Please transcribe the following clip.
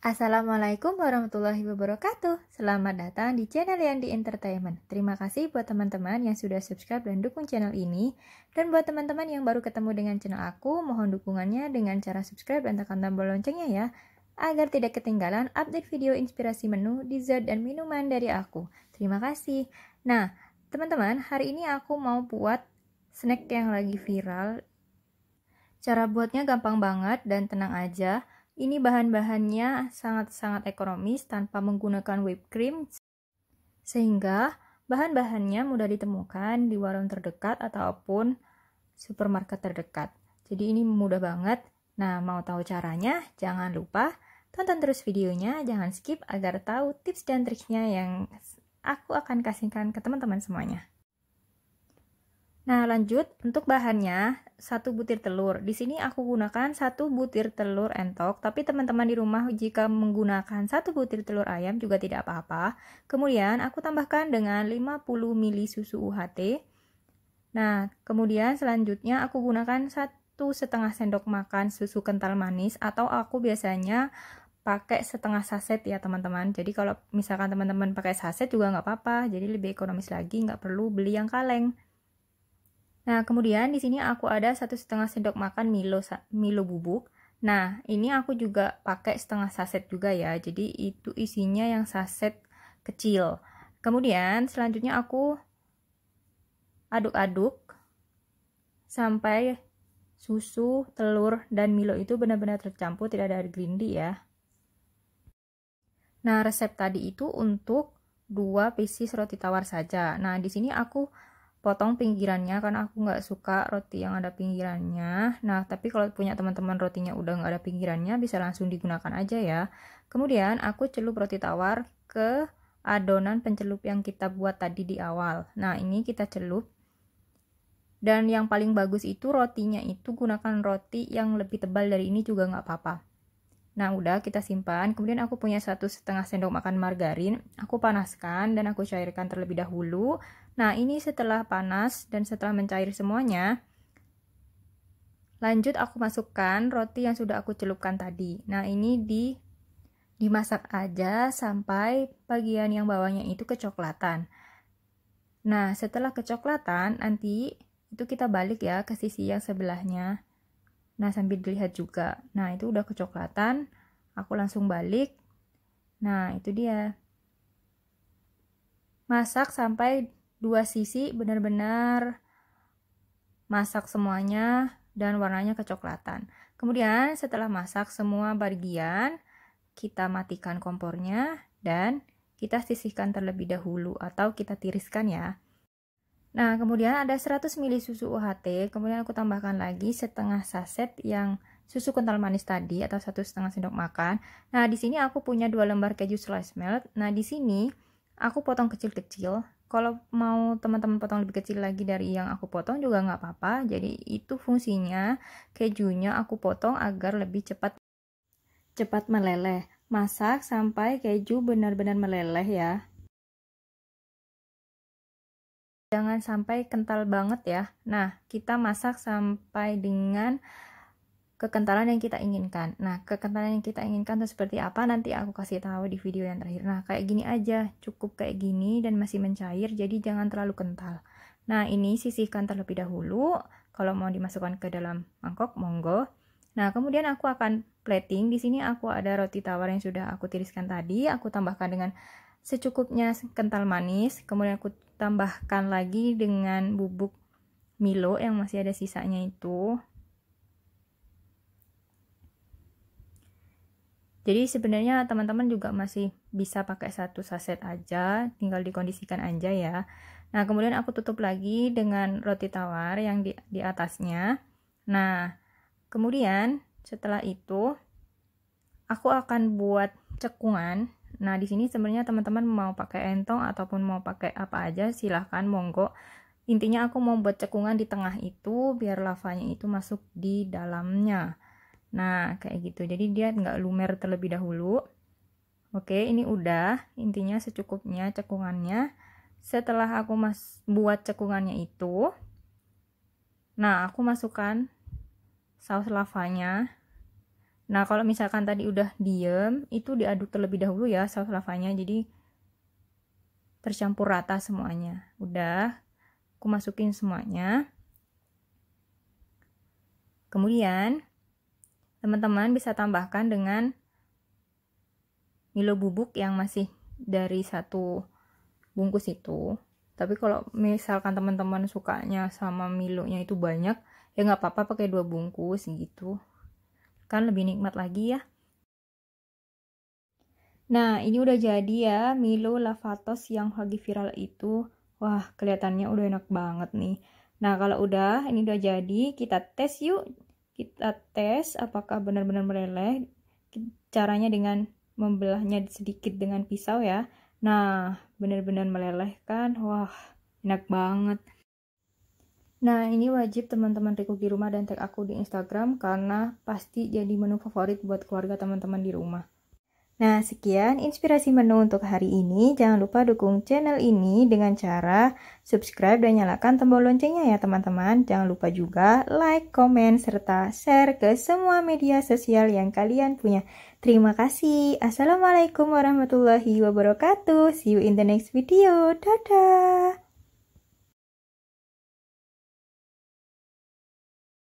Assalamualaikum warahmatullahi wabarakatuh. Selamat datang di channel Yandi Entertainment. Terima kasih buat teman-teman yang sudah subscribe dan dukung channel ini. Dan buat teman-teman yang baru ketemu dengan channel aku, mohon dukungannya dengan cara subscribe dan tekan tombol loncengnya ya, agar tidak ketinggalan update video inspirasi menu, dessert, dan minuman dari aku. Terima kasih. Nah, teman-teman, hari ini aku mau buat snack yang lagi viral. Cara buatnya gampang banget dan tenang aja ini bahan-bahannya sangat-sangat ekonomis tanpa menggunakan whipped cream, sehingga bahan-bahannya mudah ditemukan di warung terdekat ataupun supermarket terdekat. Jadi ini mudah banget. Nah, mau tahu caranya? Jangan lupa tonton terus videonya, jangan skip agar tahu tips dan triknya yang aku akan kasihkan ke teman-teman semuanya. Nah, lanjut untuk bahannya, satu butir telur. Di sini aku gunakan satu butir telur entok, tapi teman-teman di rumah jika menggunakan satu butir telur ayam juga tidak apa-apa. Kemudian aku tambahkan dengan 50 ml susu UHT. Nah, kemudian selanjutnya aku gunakan satu setengah sendok makan susu kental manis atau aku biasanya pakai setengah saset ya teman-teman jadi kalau misalkan teman-teman pakai saset juga nggak apa-apa jadi lebih ekonomis lagi nggak perlu beli yang kaleng Nah, kemudian di sini aku ada satu setengah sendok makan Milo Milo bubuk. Nah, ini aku juga pakai setengah saset juga ya. Jadi itu isinya yang saset kecil. Kemudian selanjutnya aku aduk-aduk sampai susu, telur, dan Milo itu benar-benar tercampur, tidak ada grindi ya. Nah, resep tadi itu untuk dua pieces roti tawar saja. Nah, di sini aku potong pinggirannya karena aku nggak suka roti yang ada pinggirannya. Nah, tapi kalau punya teman-teman rotinya udah nggak ada pinggirannya, bisa langsung digunakan aja ya. Kemudian aku celup roti tawar ke adonan pencelup yang kita buat tadi di awal. Nah, ini kita celup. Dan yang paling bagus itu rotinya itu gunakan roti yang lebih tebal dari ini juga nggak apa-apa. Nah, udah kita simpan. Kemudian aku punya satu setengah sendok makan margarin. Aku panaskan dan aku cairkan terlebih dahulu Nah, ini setelah panas dan setelah mencair semuanya, lanjut aku masukkan roti yang sudah aku celupkan tadi. Nah, ini di dimasak aja sampai bagian yang bawahnya itu kecoklatan. Nah, setelah kecoklatan, nanti itu kita balik ya ke sisi yang sebelahnya. Nah, sambil dilihat juga. Nah, itu udah kecoklatan, aku langsung balik. Nah, itu dia. Masak sampai dua sisi benar-benar masak semuanya dan warnanya kecoklatan. Kemudian setelah masak semua bagian, kita matikan kompornya dan kita sisihkan terlebih dahulu atau kita tiriskan ya. Nah, kemudian ada 100 ml susu UHT, kemudian aku tambahkan lagi setengah saset yang susu kental manis tadi atau satu setengah sendok makan. Nah, di sini aku punya dua lembar keju slice melt. Nah, di sini aku potong kecil-kecil kalau mau teman-teman potong lebih kecil lagi dari yang aku potong juga nggak apa-apa jadi itu fungsinya kejunya aku potong agar lebih cepat cepat meleleh masak sampai keju benar-benar meleleh ya jangan sampai kental banget ya nah kita masak sampai dengan kekentalan yang kita inginkan. Nah, kekentalan yang kita inginkan itu seperti apa nanti aku kasih tahu di video yang terakhir. Nah, kayak gini aja, cukup kayak gini dan masih mencair, jadi jangan terlalu kental. Nah, ini sisihkan terlebih dahulu. Kalau mau dimasukkan ke dalam mangkok, monggo. Nah, kemudian aku akan plating. Di sini aku ada roti tawar yang sudah aku tiriskan tadi. Aku tambahkan dengan secukupnya kental manis. Kemudian aku tambahkan lagi dengan bubuk Milo yang masih ada sisanya itu Jadi sebenarnya teman-teman juga masih bisa pakai satu saset aja, tinggal dikondisikan aja ya. Nah, kemudian aku tutup lagi dengan roti tawar yang di, di atasnya. Nah, kemudian setelah itu aku akan buat cekungan. Nah, di sini sebenarnya teman-teman mau pakai entong ataupun mau pakai apa aja silahkan monggo. Intinya aku mau buat cekungan di tengah itu biar lavanya itu masuk di dalamnya. Nah, kayak gitu. Jadi dia nggak lumer terlebih dahulu. Oke, ini udah. Intinya secukupnya cekungannya. Setelah aku mas buat cekungannya itu, nah aku masukkan saus lavanya. Nah, kalau misalkan tadi udah diem, itu diaduk terlebih dahulu ya saus lavanya. Jadi tercampur rata semuanya. Udah, aku masukin semuanya. Kemudian Teman-teman bisa tambahkan dengan Milo bubuk yang masih dari satu bungkus itu. Tapi kalau misalkan teman-teman sukanya sama Milonya itu banyak, ya nggak apa-apa pakai dua bungkus gitu. Kan lebih nikmat lagi ya. Nah, ini udah jadi ya Milo Lavatos yang lagi viral itu. Wah, kelihatannya udah enak banget nih. Nah, kalau udah, ini udah jadi, kita tes yuk kita tes apakah benar-benar meleleh caranya dengan membelahnya sedikit dengan pisau ya nah benar-benar meleleh kan wah enak banget Nah, ini wajib teman-teman Riko di rumah dan tag aku di Instagram karena pasti jadi menu favorit buat keluarga teman-teman di rumah. Nah, sekian inspirasi menu untuk hari ini. Jangan lupa dukung channel ini dengan cara subscribe dan nyalakan tombol loncengnya ya teman-teman. Jangan lupa juga like, komen, serta share ke semua media sosial yang kalian punya. Terima kasih. Assalamualaikum warahmatullahi wabarakatuh. See you in the next video. Dadah!